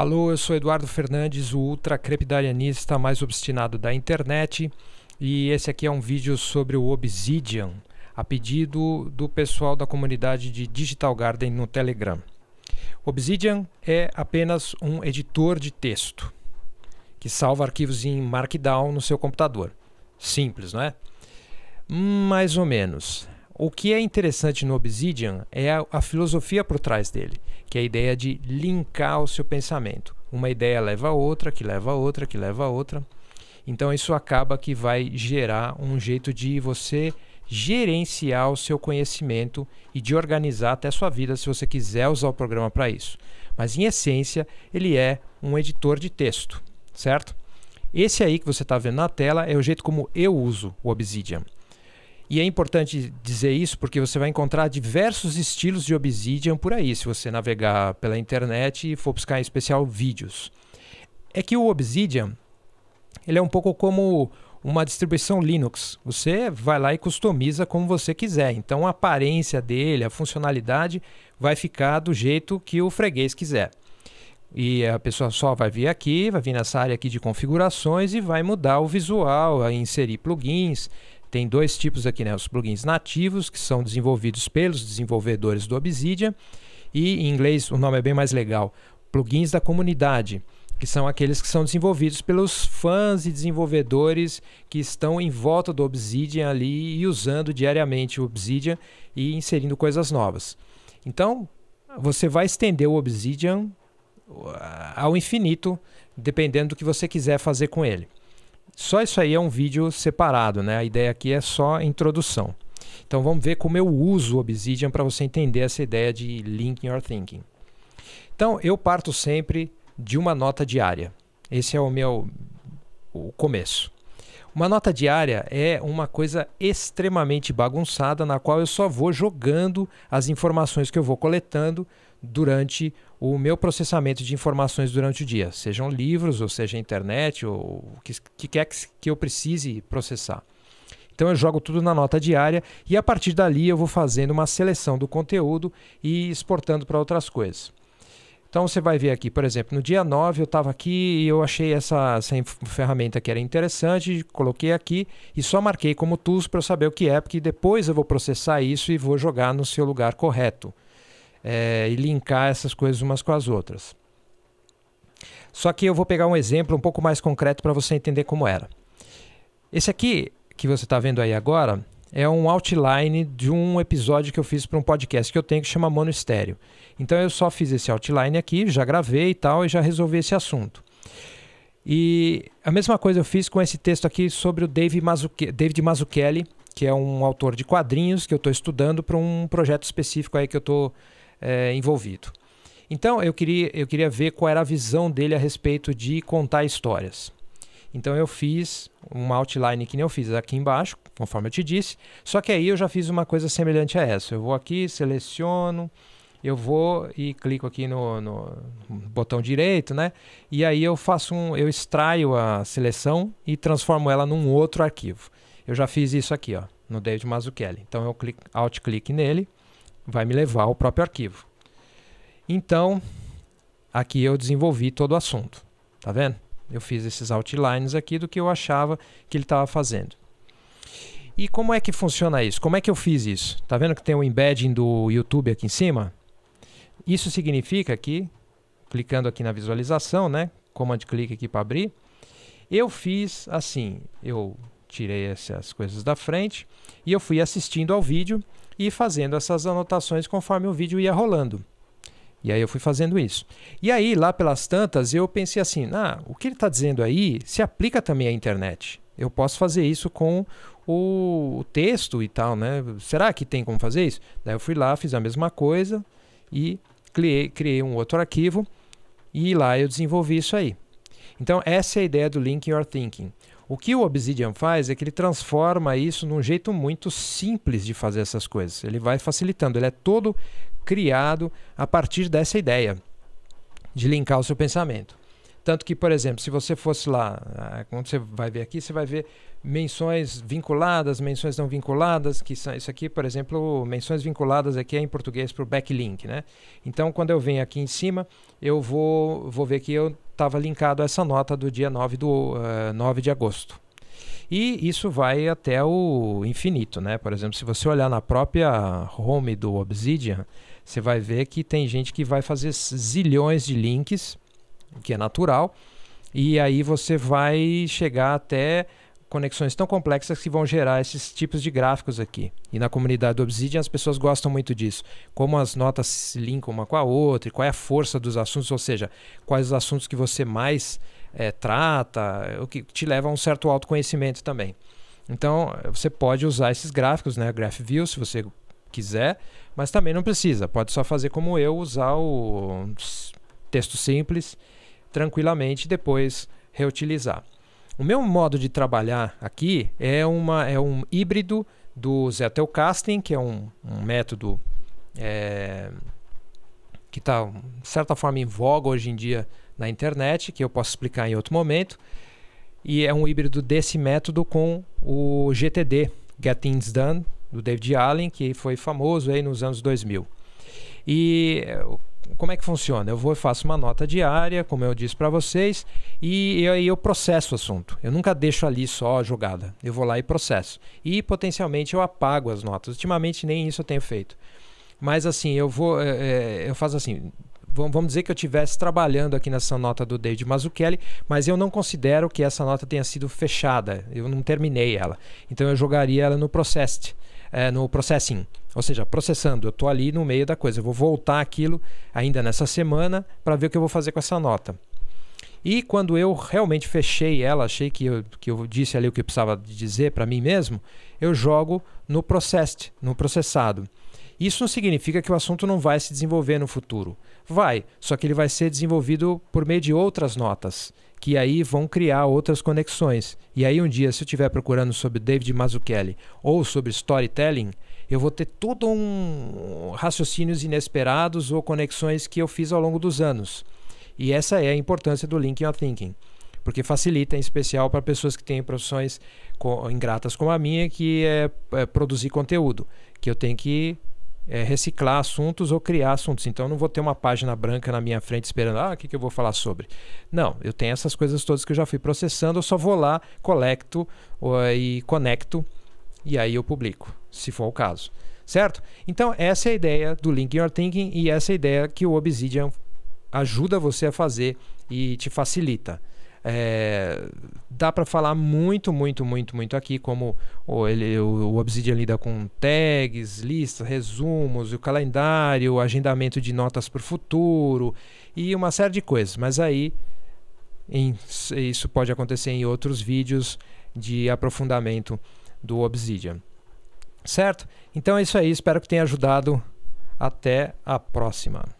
Alô, eu sou Eduardo Fernandes, o ultra crepidarianista mais obstinado da internet, e esse aqui é um vídeo sobre o Obsidian, a pedido do pessoal da comunidade de Digital Garden no Telegram. Obsidian é apenas um editor de texto que salva arquivos em Markdown no seu computador. Simples, não é? Mais ou menos. O que é interessante no Obsidian é a, a filosofia por trás dele que é a ideia de linkar o seu pensamento. Uma ideia leva a outra, que leva a outra, que leva a outra. Então isso acaba que vai gerar um jeito de você gerenciar o seu conhecimento e de organizar até a sua vida se você quiser usar o programa para isso. Mas em essência, ele é um editor de texto, certo? Esse aí que você está vendo na tela é o jeito como eu uso o Obsidian. E é importante dizer isso porque você vai encontrar diversos estilos de Obsidian por aí, se você navegar pela internet e for buscar em especial vídeos. É que o Obsidian ele é um pouco como uma distribuição Linux. Você vai lá e customiza como você quiser. Então a aparência dele, a funcionalidade vai ficar do jeito que o freguês quiser. E a pessoa só vai vir aqui, vai vir nessa área aqui de configurações e vai mudar o visual, inserir plugins, tem dois tipos aqui, né? Os plugins nativos, que são desenvolvidos pelos desenvolvedores do Obsidian, e em inglês o nome é bem mais legal, plugins da comunidade, que são aqueles que são desenvolvidos pelos fãs e desenvolvedores que estão em volta do Obsidian ali e usando diariamente o Obsidian e inserindo coisas novas. Então, você vai estender o Obsidian uh, ao infinito, dependendo do que você quiser fazer com ele. Só isso aí é um vídeo separado, né? A ideia aqui é só introdução. Então vamos ver como eu uso o Obsidian para você entender essa ideia de Link Your Thinking. Então eu parto sempre de uma nota diária. Esse é o meu o começo. Uma nota diária é uma coisa extremamente bagunçada na qual eu só vou jogando as informações que eu vou coletando durante o meu processamento de informações durante o dia, sejam livros, ou seja internet, ou o que, que quer que eu precise processar. Então eu jogo tudo na nota diária e a partir dali eu vou fazendo uma seleção do conteúdo e exportando para outras coisas. Então você vai ver aqui, por exemplo, no dia 9 eu estava aqui e eu achei essa, essa ferramenta que era interessante, coloquei aqui e só marquei como tools para eu saber o que é, porque depois eu vou processar isso e vou jogar no seu lugar correto é, e linkar essas coisas umas com as outras. Só que eu vou pegar um exemplo um pouco mais concreto para você entender como era. Esse aqui que você está vendo aí agora é um outline de um episódio que eu fiz para um podcast que eu tenho que chama Mono Estéreo. Então eu só fiz esse outline aqui, já gravei e tal e já resolvi esse assunto. E a mesma coisa eu fiz com esse texto aqui sobre o David, Mazzuc David Mazzucchelli, que é um autor de quadrinhos que eu estou estudando para um projeto específico aí que eu estou é, envolvido. Então eu queria, eu queria ver qual era a visão dele a respeito de contar histórias. Então eu fiz uma outline que nem eu fiz aqui embaixo, conforme eu te disse. Só que aí eu já fiz uma coisa semelhante a essa. Eu vou aqui, seleciono, eu vou e clico aqui no, no botão direito, né? E aí eu faço um, eu extraio a seleção e transformo ela num outro arquivo. Eu já fiz isso aqui, ó, no David Mazzucchelli. Então eu clico, alt clique nele vai me levar ao próprio arquivo. Então, aqui eu desenvolvi todo o assunto. Tá vendo? Eu fiz esses outlines aqui do que eu achava que ele estava fazendo. E como é que funciona isso? Como é que eu fiz isso? Tá vendo que tem o um embedding do YouTube aqui em cima? Isso significa que, clicando aqui na visualização, né? Command clique aqui para abrir. Eu fiz assim, eu tirei essas coisas da frente e eu fui assistindo ao vídeo e fazendo essas anotações conforme o vídeo ia rolando. E aí eu fui fazendo isso. E aí, lá pelas tantas, eu pensei assim: ah, o que ele está dizendo aí se aplica também à internet. Eu posso fazer isso com o texto e tal, né? Será que tem como fazer isso? Daí eu fui lá, fiz a mesma coisa e criei, criei um outro arquivo e lá eu desenvolvi isso aí. Então, essa é a ideia do Link Your Thinking. O que o Obsidian faz é que ele transforma isso num jeito muito simples de fazer essas coisas. Ele vai facilitando, ele é todo criado a partir dessa ideia de linkar o seu pensamento. Tanto que, por exemplo, se você fosse lá, ah, quando você vai ver aqui, você vai ver menções vinculadas, menções não vinculadas, que são isso aqui, por exemplo, menções vinculadas aqui é em português para o backlink, né? Então, quando eu venho aqui em cima, eu vou, vou ver que eu estava linkado a essa nota do dia 9, do, uh, eh, 9 de agosto. E isso vai até o infinito, né? Por exemplo, se você olhar na própria home do Obsidian, você vai ver que tem gente que vai fazer zilhões de links o que é natural, e aí você vai chegar até conexões tão complexas que vão gerar esses tipos de gráficos aqui. E na comunidade do Obsidian as pessoas gostam muito disso. Como as notas se linkam uma com a outra, e qual é a força dos assuntos, ou seja, quais os assuntos que você mais é, trata, o que te leva a um certo autoconhecimento também. Então você pode usar esses gráficos, né? Graph View, se você quiser, mas também não precisa. Pode só fazer como eu, usar o texto simples, tranquilamente depois reutilizar. O meu modo de trabalhar aqui é, uma, é um híbrido do Zettelkasten, que é um, um método é, que está, de certa forma, em voga hoje em dia na internet, que eu posso explicar em outro momento. E é um híbrido desse método com o GTD, Get Things Done, do David Allen, que foi famoso aí nos anos 2000. E eh, como é que funciona? Eu vou e faço uma nota diária, como eu disse para vocês, e aí eu, processo o assunto. Eu nunca deixo ali só a jogada. Eu vou lá e processo. E potencialmente eu apago as notas. Ultimamente nem isso eu tenho feito. Mas assim, eu vou. É, eu faço assim. Vamos dizer que eu estivesse trabalhando aqui nessa nota do David Mazzucchelli, mas eu não considero que essa nota tenha sido fechada. Eu não terminei ela. Então eu jogaria ela no Processed é, no processing. Ou seja, processando, eu estou ali no meio da coisa. Eu vou voltar aquilo ainda nessa semana para ver o que eu vou fazer com essa nota. E quando eu realmente fechei ela, achei que eu, que eu disse ali o que eu precisava dizer para mim mesmo, eu jogo no processed, no processado. Isso não significa que o assunto não vai se desenvolver no futuro. Vai, só que ele vai ser desenvolvido por meio de outras notas, que aí vão criar outras conexões. E aí um dia, se eu estiver procurando sobre David Mazzucchelli ou sobre storytelling, eu vou ter todo um raciocínios inesperados ou conexões que eu fiz ao longo dos anos. E essa é a importância do Linking Your Thinking, porque facilita em especial para pessoas que têm profissões ingratas como a minha, que é, é produzir conteúdo, que eu tenho que é, reciclar assuntos ou criar assuntos. Então eu não vou ter uma página branca na minha frente esperando, ah, o que, que eu vou falar sobre? Não, eu tenho essas coisas todas que eu já fui processando, eu só vou lá, colecto ou, eh, e conecto e aí eu publico, se for o caso. Certo? Então essa é a ideia do Link Your Thinking e essa é a ideia que o Obsidian ajuda você a fazer e te facilita. É, dá para falar muito, muito, muito, muito aqui, como o, ele, o, Obsidian lida com tags, listas, resumos, o calendário, o agendamento de notas para o futuro e uma série de coisas. Mas aí em, isso pode acontecer em outros vídeos de aprofundamento do Obsidian. Certo? Então é isso aí, espero que tenha ajudado. Até a próxima.